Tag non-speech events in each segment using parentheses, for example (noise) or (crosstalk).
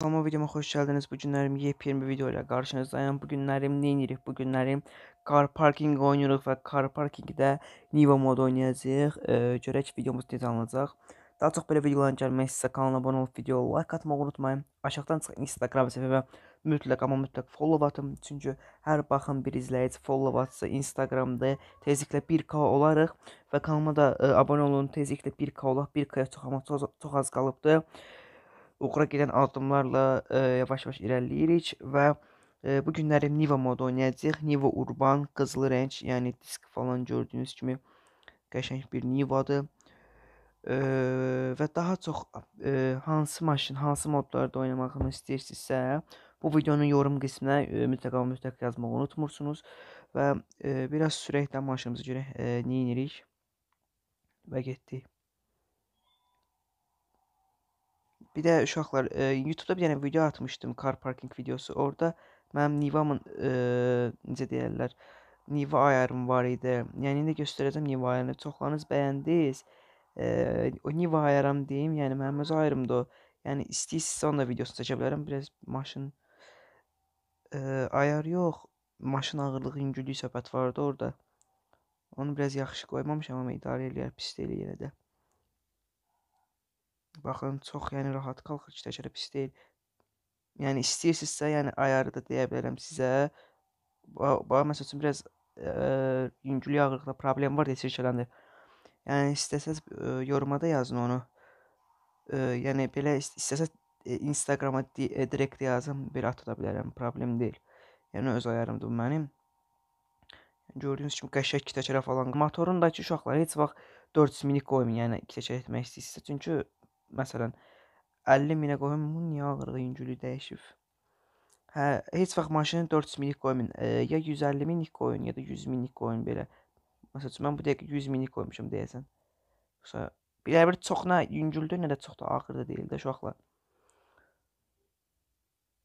Kanalıma videoma hoş geldiniz. Bu günlərim yepyeni bir video ilə qarşınızdayım. Bu günlərim nə edirik? Bu günlərim car parking oynayırıq və car parkingdə Niva modu oynayacağıq. E, görək videomuz necə alınacaq. Daha çox belə videoların gəlmək istəyirsə kanala abunə olub video like atmağı unutmayın. Aşağıdan çıxan Instagram səhifəmə mütləq amma mütləq follow atın. Çünki hər baxın bir izləyici follow atsa Instagramda tezliklə 1k olarıq və kanalıma da e, abunə olun. Tezliklə 1k olaq. 1k-ya çox, çox, çox az qalıbdır uğura gedən addımlarla e, yavaş-yavaş irəliləyirik və e, bu günləri Niva modu oynayacağıq. Niva Urban, qızıl rəng, yəni disk falan gördüyünüz kimi qəşəng bir Nivadır. E, və daha çox e, hansı maşın, hansı modlarda oynamağını istəyirsinizsə, bu videonun yorum qisminə e, mütləq mütləq yazmağı unutmursunuz və e, biraz sürətlə maşınımızı görək e, nə edirik və getdik. Bir də uşaqlar, e, YouTube-da bir dənə video atmışdım, car parking videosu. Orda mənim Nivamın e, necə deyirlər, Niva ayarım var idi. Yəni indi göstərəcəm Niva ayarını. Çoxlarınız bəyəndiniz. E, o Niva ayarım deyim, yəni mənim öz ayarımdır o. Yəni istəyirsiniz onun da videosunu çəkə bilərəm. Biraz maşın e, ayar yox, maşın ağırlığı, yüngüllük söhbət vardı orada. Onu biraz yaxşı qoymamışam, amma idarə eləyər, pis deyil yenə də. Baxın, çox yəni rahat qalxır ki, təkrar pis deyil. Yəni istəyirsinizsə, yəni ayarı da deyə bilərəm sizə. Bax, məsəl üçün biraz ə, yüngül yağırlıqda problem var deyə sirkələnir. Yəni istəsəz ə, yoruma da yazın onu. Ə, yəni belə istəsəz Instagrama di e, direkt yazın, bir atada bilərəm, problem deyil. Yəni öz ayarımdır mənim. Gördüyünüz kimi qəşəng iki təkərə falan. Motorundakı uşaqlara heç vaxt 4 minik qoymayın, yəni iki təkər etmək istəyirsə, çünki مثلا 50 minə qoyun, niyə ağırlığı yüngüllüyü dəyişib? Hə, heç vaxt maşını 400 minlik qoymayın. E, ya 150 minlik qoyun, ya da 100 minlik qoyun belə. Məsəl üçün mən bu dəqiqə 100 minlik qoymuşam deyəsən. Yoxsa bilə-bir çox nə yüngüldür, nə də çox da ağır da deyil də uşaqlar.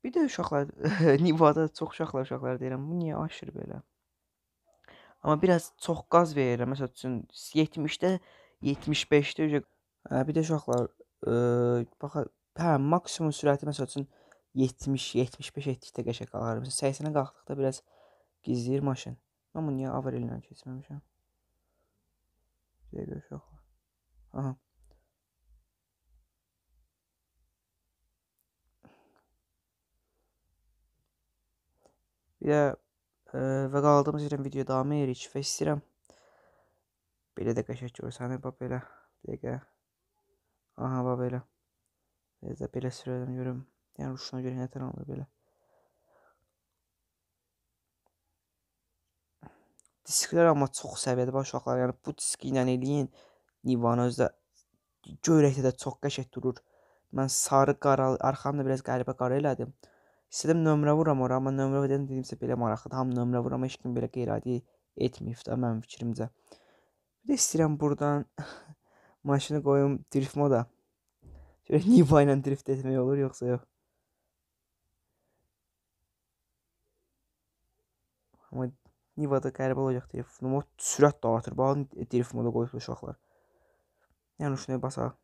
Bir də uşaqlar (laughs) Nivada çox uşaqlar uşaqlar deyirəm. Bu niyə aşır belə? Amma biraz çox qaz verirəm. Məsəl üçün 70-də 75-də hə, bir də uşaqlar baxa hə maksimum sürəti məsəl üçün 70, 75 etdikdə qəşəng qalar. Məsələn 80-ə qalxdıqda biraz gizləyir maşın. Mən bunu niyə avarellə keçməmişəm? Bir görüş yox. Aha. Bir də e, və qaldığımız yerdən video davam edirik və istəyirəm belə də qəşəng görsənir bax belə. Bir dəqiqə. Aha, bax belə. Necə belə sürədən görüm. Yəni ruşuna görə nətər alınır belə. Disklər amma çox səviyyədə baş uşaqlar. Yəni bu diski ilə eləyin. Nivanı özdə göyrəkdə də çox qəşəng durur. Mən sarı qara arxamda biraz qəribə qara elədim. İstədim nömrə vuram ora, amma nömrə verən dedimsə belə maraqlıdır. Ham nömrə vuram, heç kim belə qeyri-adi etməyib də mənim fikrimcə. Bir də istəyirəm burdan maşını koyayım drift moda. Şöyle Niva ile drift etmeye olur yoksa yok. Ama Niva'da qəribə olacaq drift. Mod sürət də artır. Baxın e, drift moda qoyublar uşaqlar. Yəni şuna basaq.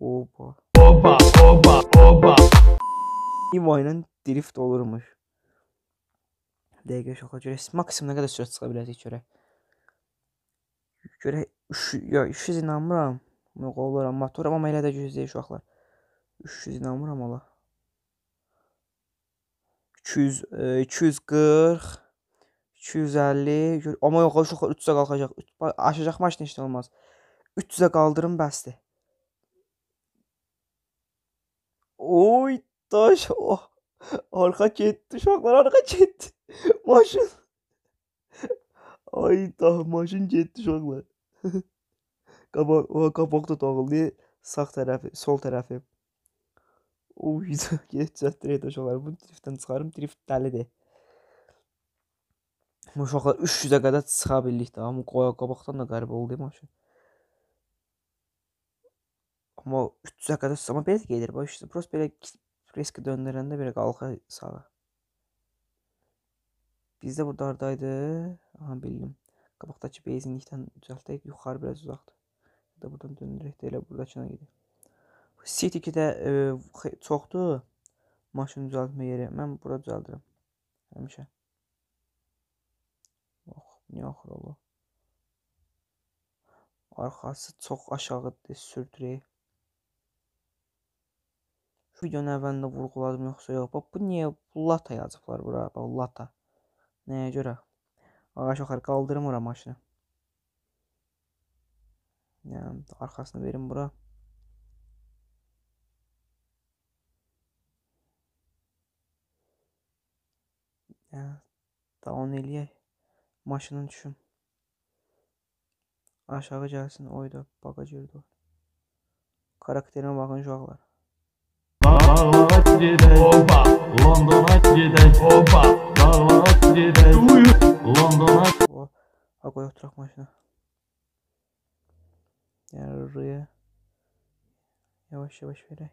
Oba. Oba, oba, oba. Niva ilə drift olurmuş. Dəqiqə uşaqlar görək. Maksimum nə qədər sürət çıxa biləcək görək. Görək, üç, ya 300 inanmıram. Yox, olaram, motoram, amma elə də gözləyir uşaqlar. 300 inanmıram ola. 200, e, 240, 250, gör, amma yox, uşaqlar 300-ə qalxacaq. Aşacaq maşın heç nə olmaz. 300-ə qaldırım bəsdir. Oy, daş, oh. Arxa getdi, uşaqlar arxa getdi. (laughs) Maşın. Ay, da maşın getdi uşaqlar. Qabaq, (laughs) o qabaq da doğuldu sağ tərəfi, sol tərəfi. Uy, get çətdir edəcək olar. Bunu driftdən çıxarım, drift dəlidir. Bu uşaqlar 300-ə qədər çıxa bildik də, amma qoya qabaqdan da qəribə oldu maşın. Amma 300-ə qədər amma belə gedir. Bax işte, prost belə riski döndürəndə belə qalxa sağa. Bizdə burada hardaydı? Aha bildim. Qabaqdakı beyzimlikdən düzəltək yuxarı biraz uzaqdır. Ya da buradan dönərək də elə burdakına gedək. City 2-də e, çoxdur maşın düzəltmə yeri. Mən bura düzəldirəm. Həmişə. Ox, oh, niyə axır oldu? Arxası çox aşağıdır, sürtürək. Şu videonun əvvəlində vurğuladım yoxsa yox. Bax bu niyə lata yazıblar bura? Bax lata. Nəyə görə? Ağaç yukarı kaldırım ora maşını. Yani arkasını verin bura. Ya down eliye maşının düşün. Aşağı gelsin oydu bagaj yurdu. Karakterine bakın uşaqlar. Bağlara gedək, Londona gedək, Harvard gedək, Londona. A qoy oturaq maşına. Yəni rüya yavaş-yavaş verək.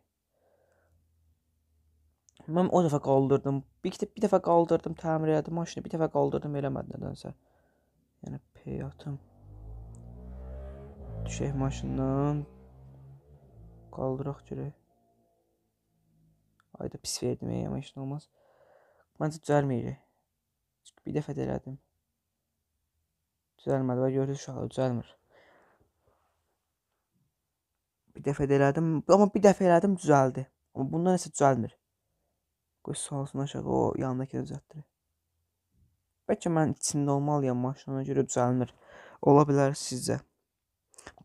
Mən o dəfə qaldırdım. Bir, bir dəfə qaldırdım, təmir elədim maşını, bir dəfə qaldırdım eləmədi nədənsə. Yəni peyatım. Düşək maşından. Qaldıraq görək. Ayda pis verdim, yəni maşın olmaz. Məncə düzəlməyəcək. Çünki bir dəfə də elədim. Düzəlmədi və görürsüz uşaqlar düzəlmir. Bir dəfə də elədim, amma bir dəfə elədim düzəldi. Amma bundan nəsə düzəlmir. Qoy sağ olsun aşağı o yanındakı düzəltdir. Bəlkə mən içində olmalıyam maşına görə düzəlmir. Ola bilər sizcə.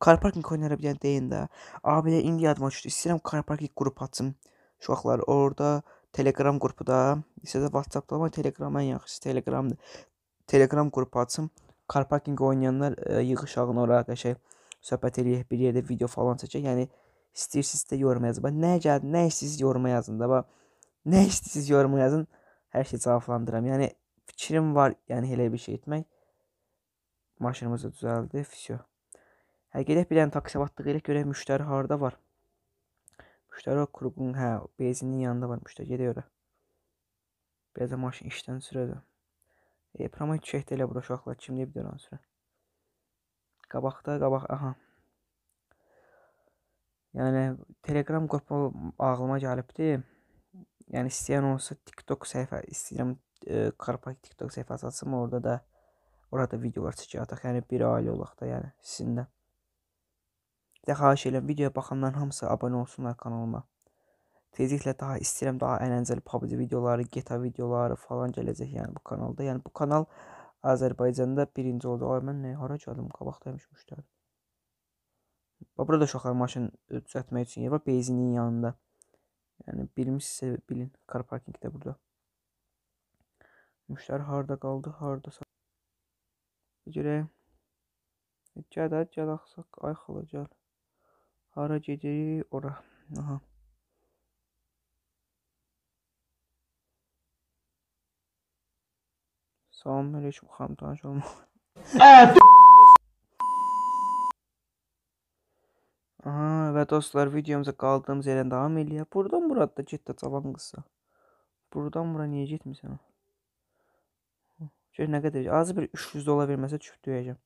Karparkin oynara bilən deyin də. Abi də indi yadıma düşdü. İstəyirəm Karparkin qrup açım. Uşaqlar orada Telegram qrupuda, istəsə WhatsApp-da, amma Telegram ən yaxşısı Telegramdır. Telegram qrupu açım. Karparkinq oynayanlar ə, e, yığışağın ora qəşəng söhbət eləyək, bir yerdə video falan çəkək. Yəni istəyirsiz də yoruma yazın. Nə gəldi, nə istəyirsiz yoruma yazın da. Bax, nə istəyirsiz yoruma yazın. Hər şeyi cavablandıram. Yəni fikrim var, yəni elə bir şey etmək. Maşınımız da düzəldi, fisyo. Hə, gedək bir dənə taksi batdıq, elə görək müştəri harda var. Müştəri klubunun, hə, benzinin yanında var müştəri, gedək ora. Bir də maşın işdən sürədim. E, promo düşək də elə bura uşaqlar, kim deyib də onu sürə. Qabaqda, qabaq, aha. Yəni Telegram qrupu ağlıma gəlibdi. Yəni istəyən olsa TikTok səhifə istəyirəm e, Karpak TikTok səhifəsi açsam orada da orada videolar çəkəcək. Yəni bir ailə olaq da, yəni sizin də. Bir də xahiş edirəm, videoya baxanların hamısı abunə olsunlar kanalıma. Tezliklə daha istəyirəm daha əyləncəli PUBG videoları, GTA videoları falan gələcək yəni bu kanalda. Yəni bu kanal Azərbaycanda birinci oldu. Ay mən nə hara gəldim? Qabaqdaymış müştəri. Bax burada uşaqlar maşın düzəltmək üçün yer var benzinin yanında. Yəni bilmişsə bilin, kar parkinqdə burada. Müştəri harda qaldı, harda Görək. Gəl, gəl axsaq, ay xala gəl. harac ederi ora. Aha. Selamun aleyküm hamdanç olma. Aha ve dostlar videomuza kaldığımız yerden devam ediyor. Buradan burada ciddi tavan kısa. Buradan bura niye gitmişsin? Şöyle ne kadar? Az bir 300 dolar vermese çüft duyacağım.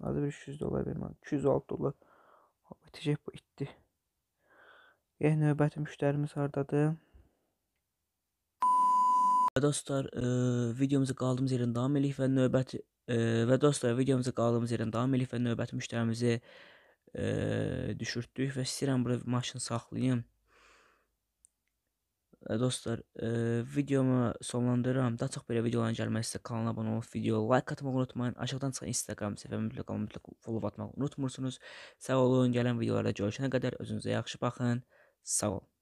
Az bir 300 dolar vermem. 206 dolar. bitəcək bu itdi. Gəl növbəti müştərimiz hardadır? Və dostlar, ə, e, videomuza qaldığımız yerdən davam edirik və növbəti ə, e, və dostlar, videomuza qaldığımız yerdən davam edirik və növbəti müştərimizi ə, e, düşürtdük və istəyirəm bura maşın saxlayım. Dostlar, e, videomu sonlandırıram. Daha çox belə videoların gəlməsi isə kanala abunə olub, video like atmağı unutmayın. Aşağıdan çıxan Instagram səhifəmi mütləq mütləq follow atmağı unutmursunuz. Sağ olun. Gələn videolarda görüşənə qədər özünüzə yaxşı baxın. Sağ olun.